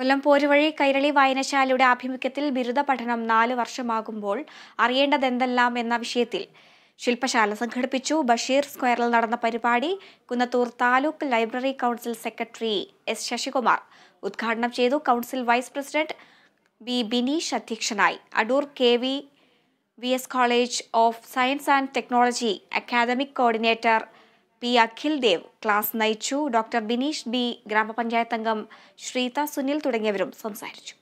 കൊല്ലം പോരുവഴി കൈരളി വായനശാലയുടെ ആഭിമുഖ്യത്തിൽ ബിരുദ പഠനം നാല് വർഷമാകുമ്പോൾ അറിയേണ്ടതെന്തെല്ലാം എന്ന വിഷയത്തിൽ ശില്പശാല സംഘടിപ്പിച്ചു ബഷീർ സ്ക്വയറിൽ നടന്ന പരിപാടി Kunnathur taluk library council secretary S Sasikumar ഉദ്ഘാടനം ചെയ്തു council vice president B Bineesh അധ്യക്ഷനായി Adoor K V V S college of science and technology academic coordinator P Akhil Dev class നയിച്ചു ഡോക്ടർ ബിനീഷ് ബി ഗ്രാമപഞ്ചായത്ത് അംഗം ശ്രീത സുനിൽ തുടങ്ങിയവരും സംസാരിച്ചു